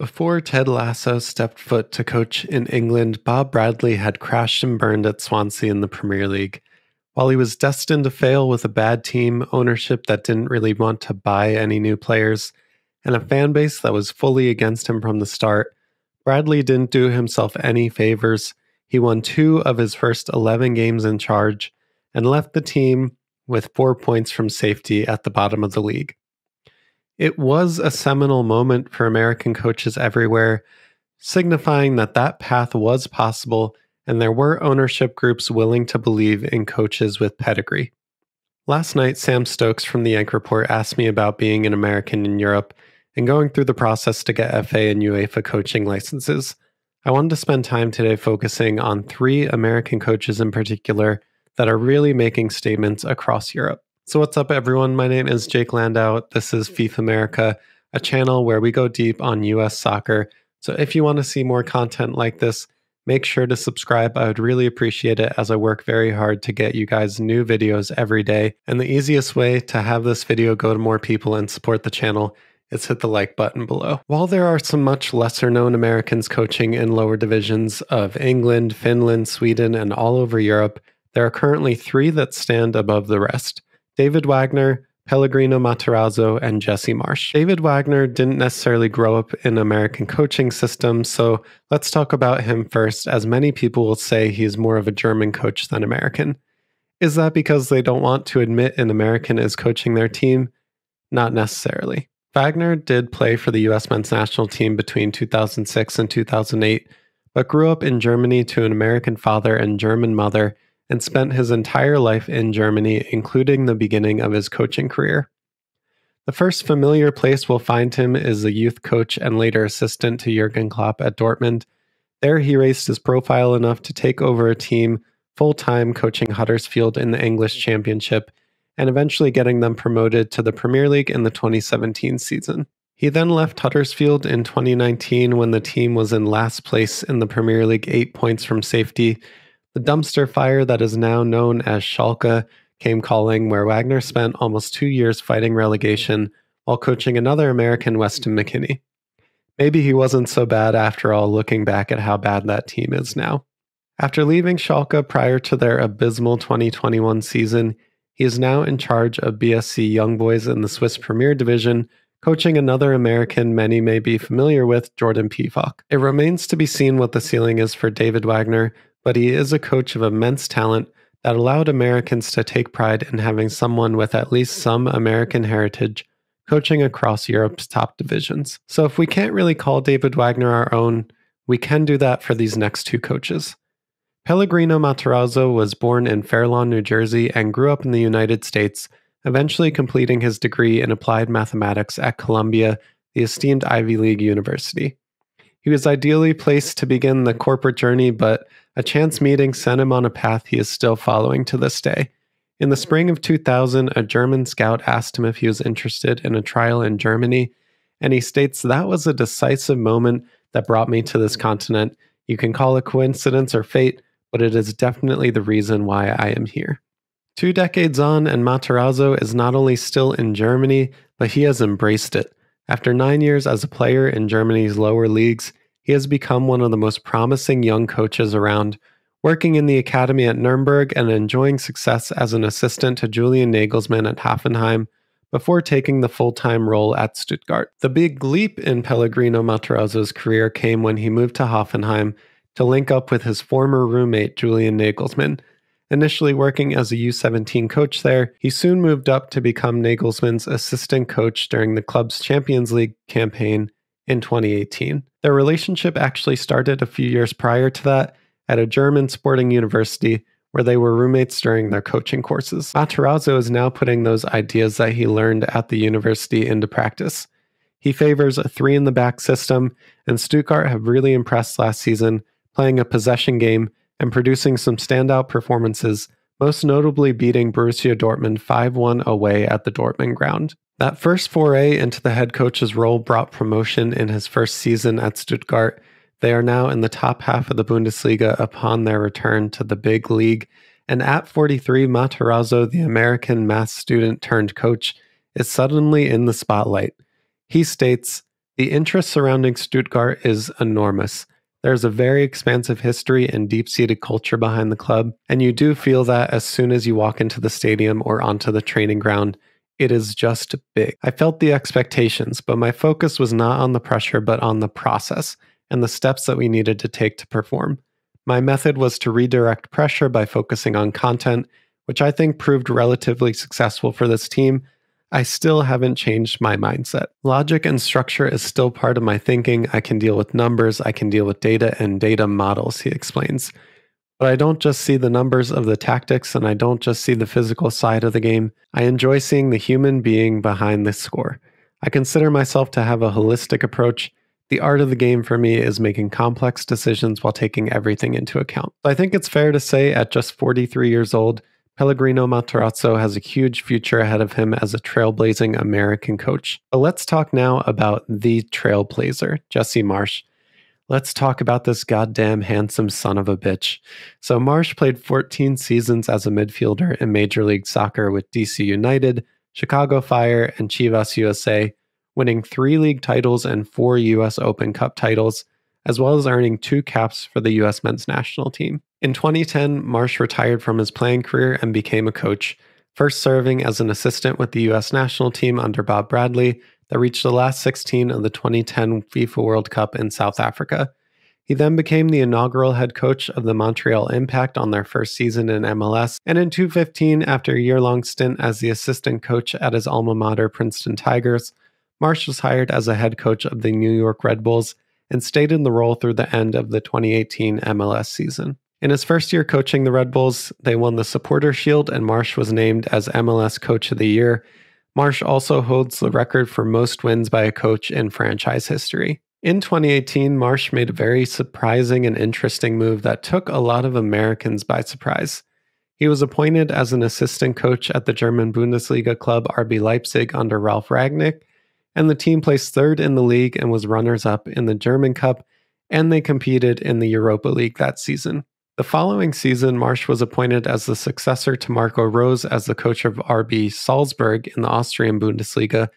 Before Ted Lasso stepped foot to coach in England, Bob Bradley had crashed and burned at Swansea in the Premier League. While he was destined to fail with a bad team, ownership that didn't really want to buy any new players, and a fan base that was fully against him from the start, Bradley didn't do himself any favors. He won two of his first 11 games in charge and left the team with four points from safety at the bottom of the league. It was a seminal moment for American coaches everywhere, signifying that that path was possible and there were ownership groups willing to believe in coaches with pedigree. Last night, Sam Stokes from the Yank Report asked me about being an American in Europe and going through the process to get FA and UEFA coaching licenses. I wanted to spend time today focusing on three American coaches in particular that are really making statements across Europe. So, what's up, everyone? My name is Jake Landau. This is FIFA America, a channel where we go deep on U.S. soccer. So, if you want to see more content like this, make sure to subscribe. I would really appreciate it as I work very hard to get you guys new videos every day. And the easiest way to have this video go to more people and support the channel is hit the like button below. While there are some much lesser known Americans coaching in lower divisions of England, Finland, Sweden, and all over Europe, there are currently three that stand above the rest. David Wagner, Pellegrino Materazzo, and Jesse Marsh. David Wagner didn't necessarily grow up in American coaching system, so let's talk about him first, as many people will say he's more of a German coach than American. Is that because they don't want to admit an American is coaching their team? Not necessarily. Wagner did play for the US men's national team between 2006 and 2008, but grew up in Germany to an American father and German mother and spent his entire life in Germany, including the beginning of his coaching career. The first familiar place we'll find him is a youth coach and later assistant to Jurgen Klopp at Dortmund. There, he raised his profile enough to take over a team full time coaching Huddersfield in the English Championship and eventually getting them promoted to the Premier League in the 2017 season. He then left Huddersfield in 2019 when the team was in last place in the Premier League, eight points from safety, the dumpster fire that is now known as Schalke came calling, where Wagner spent almost two years fighting relegation while coaching another American, Weston McKinney. Maybe he wasn't so bad after all, looking back at how bad that team is now. After leaving Schalke prior to their abysmal 2021 season, he is now in charge of BSC Young Boys in the Swiss Premier Division, coaching another American many may be familiar with, Jordan Peefock. It remains to be seen what the ceiling is for David Wagner, but he is a coach of immense talent that allowed Americans to take pride in having someone with at least some American heritage coaching across Europe's top divisions. So if we can't really call David Wagner our own, we can do that for these next two coaches. Pellegrino Matarazzo was born in Fair Lawn, New Jersey, and grew up in the United States, eventually completing his degree in applied mathematics at Columbia, the esteemed Ivy League university. He was ideally placed to begin the corporate journey, but a chance meeting sent him on a path he is still following to this day. In the spring of 2000, a German scout asked him if he was interested in a trial in Germany, and he states that was a decisive moment that brought me to this continent. You can call it coincidence or fate, but it is definitely the reason why I am here. Two decades on, and Matarazzo is not only still in Germany, but he has embraced it. After nine years as a player in Germany's lower leagues, he has become one of the most promising young coaches around, working in the academy at Nuremberg and enjoying success as an assistant to Julian Nagelsmann at Hoffenheim before taking the full time role at Stuttgart. The big leap in Pellegrino Matarazzo's career came when he moved to Hoffenheim to link up with his former roommate, Julian Nagelsmann. Initially working as a U17 coach there, he soon moved up to become Nagelsmann's assistant coach during the club's Champions League campaign in 2018. Their relationship actually started a few years prior to that at a German sporting university where they were roommates during their coaching courses. Matarazzo is now putting those ideas that he learned at the university into practice. He favors a three in the back system, and Stuttgart have really impressed last season, playing a possession game and producing some standout performances, most notably beating Borussia Dortmund 5 1 away at the Dortmund ground. That first foray into the head coach's role brought promotion in his first season at Stuttgart. They are now in the top half of the Bundesliga upon their return to the big league. And at 43, Matarazzo, the American math student turned coach, is suddenly in the spotlight. He states The interest surrounding Stuttgart is enormous. There's a very expansive history and deep seated culture behind the club, and you do feel that as soon as you walk into the stadium or onto the training ground. It is just big. I felt the expectations, but my focus was not on the pressure, but on the process and the steps that we needed to take to perform. My method was to redirect pressure by focusing on content, which I think proved relatively successful for this team. I still haven't changed my mindset. Logic and structure is still part of my thinking. I can deal with numbers, I can deal with data and data models, he explains. But I don't just see the numbers of the tactics and I don't just see the physical side of the game. I enjoy seeing the human being behind the score. I consider myself to have a holistic approach. The art of the game for me is making complex decisions while taking everything into account. I think it's fair to say at just 43 years old, Pellegrino Matarazzo has a huge future ahead of him as a trailblazing American coach. But let's talk now about the trailblazer, Jesse Marsh. Let's talk about this goddamn handsome son of a bitch. So, Marsh played 14 seasons as a midfielder in Major League Soccer with DC United, Chicago Fire, and Chivas USA, winning three league titles and four U.S. Open Cup titles, as well as earning two caps for the U.S. men's national team. In 2010, Marsh retired from his playing career and became a coach, first serving as an assistant with the U.S. national team under Bob Bradley that reached the last 16 of the 2010 FIFA World Cup in South Africa. He then became the inaugural head coach of the Montreal Impact on their first season in MLS, and in 2015, after a year long stint as the assistant coach at his alma mater, Princeton Tigers, Marsh was hired as a head coach of the New York Red Bulls and stayed in the role through the end of the 2018 MLS season. In his first year coaching the Red Bulls, they won the Supporter Shield, and Marsh was named as MLS Coach of the Year Marsh also holds the record for most wins by a coach in franchise history. In 2018, Marsh made a very surprising and interesting move that took a lot of Americans by surprise. He was appointed as an assistant coach at the German Bundesliga club RB Leipzig under Ralph Ragnick, and the team placed third in the league and was runners up in the German Cup, and they competed in the Europa League that season. The following season, Marsh was appointed as the successor to Marco Rose as the coach of RB Salzburg in the Austrian Bundesliga,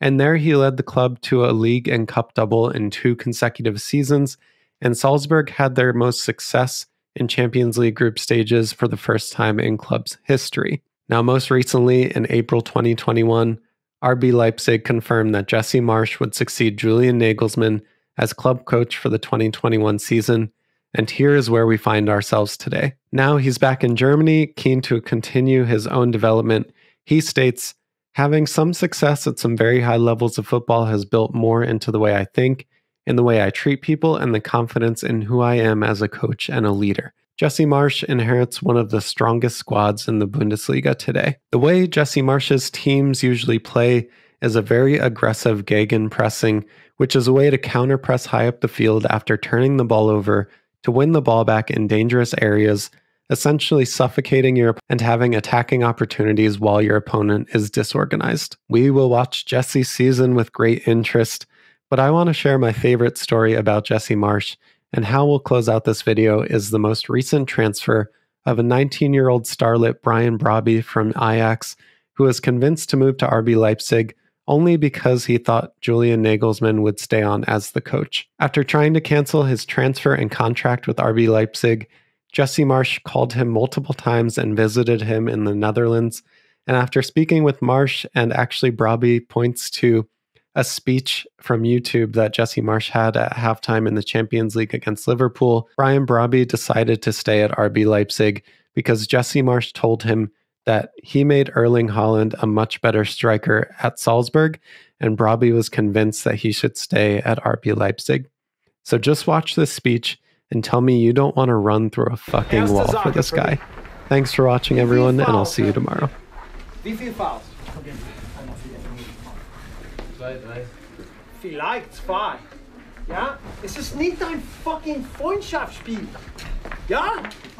and there he led the club to a league and cup double in two consecutive seasons, and Salzburg had their most success in Champions League group stages for the first time in club's history. Now, most recently, in April 2021, RB Leipzig confirmed that Jesse Marsh would succeed Julian Nagelsmann as club coach for the 2021 season, and here is where we find ourselves today. Now he's back in Germany, keen to continue his own development. He states, Having some success at some very high levels of football has built more into the way I think, in the way I treat people, and the confidence in who I am as a coach and a leader. Jesse Marsh inherits one of the strongest squads in the Bundesliga today. The way Jesse Marsh's teams usually play is a very aggressive gegenpressing, which is a way to counterpress high up the field after turning the ball over to win the ball back in dangerous areas, essentially suffocating your and having attacking opportunities while your opponent is disorganized. We will watch Jesse's season with great interest, but I want to share my favorite story about Jesse Marsh and how we'll close out this video is the most recent transfer of a 19-year-old starlet Brian Brobby from Ajax who was convinced to move to RB Leipzig only because he thought Julian Nagelsmann would stay on as the coach. After trying to cancel his transfer and contract with RB Leipzig, Jesse Marsh called him multiple times and visited him in the Netherlands. And after speaking with Marsh, and actually Brabi points to a speech from YouTube that Jesse Marsh had at halftime in the Champions League against Liverpool, Brian Brabi decided to stay at RB Leipzig because Jesse Marsh told him that he made Erling Holland a much better striker at Salzburg, and Brabi was convinced that he should stay at RB Leipzig. So just watch this speech and tell me you don't want to run through a fucking wall for this guy. Thanks for watching, everyone, and I'll see you tomorrow. Vielleicht zwei. Ja? Es ist nicht dein fucking Freundschaftsspiel. Ja?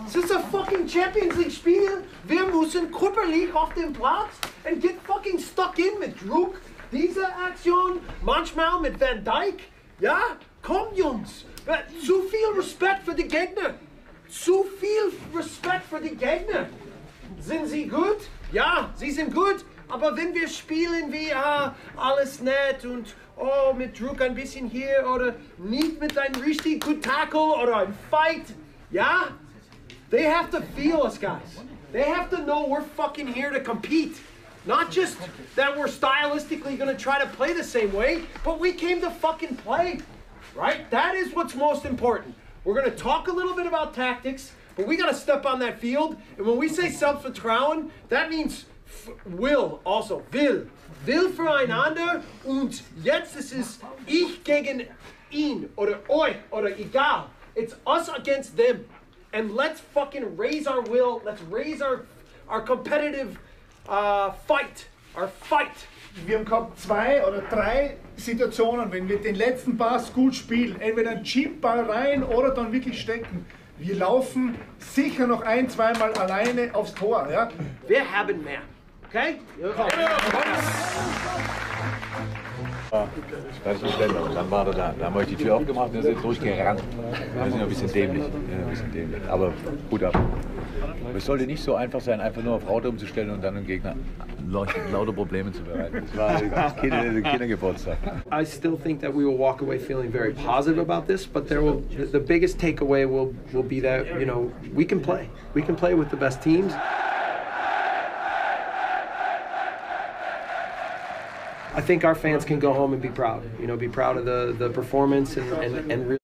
Es ist ein fucking Champions League Spiel. Wir müssen körperlich auf den Platz und get fucking stuck in mit Druck. Diese Aktion, manchmal mit Van Dyke. Ja? Komm, Jungs. Äh, zu viel Respekt für die Gegner. Zu viel Respekt für die Gegner. Sind sie gut? Ja, sie sind gut. Aber wenn wir spielen wie ah, alles nett und oh, mit Druck ein bisschen hier oder nicht mit einem richtig guten Tackle oder einem Fight, Yeah? They have to feel us, guys. They have to know we're fucking here to compete. Not just that we're stylistically gonna try to play the same way, but we came to fucking play, right? That is what's most important. We're gonna talk a little bit about tactics, but we gotta step on that field. And when we say Selbstvertrauen, that means will also. Will. Will einander. und jetzt ist es ich gegen ihn oder euch oder egal. It's us against them. And let's fucking raise our will. Let's raise our, our competitive uh, fight. Our fight. wir haben gehabt zwei oder drei Situationen, wenn wir den letzten Pass gut spielen, entweder einen Cheap-Ball rein oder dann wirklich stecken. Wir laufen sicher noch ein, zweimal alleine aufs Tor. Ja? Wir haben mehr. Okay? Ja. Da ich einen und dann, war der da, dann haben wir die Tür aufgemacht und er ist durchgerannt. Wir sind ein bisschen dämlich. Ja, ein bisschen dämlich. Aber gut ab. es sollte nicht so einfach sein, einfach nur auf Raute umzustellen und dann dem Gegner lauter Probleme zu bereiten. Das war ein Kindergeburtstag. I still think that we will walk away feeling very positive about this, but there will, the biggest takeaway will, will be that, you know, we can play. We can play with the best teams. I think our fans can go home and be proud. You know, be proud of the the performance and and, and really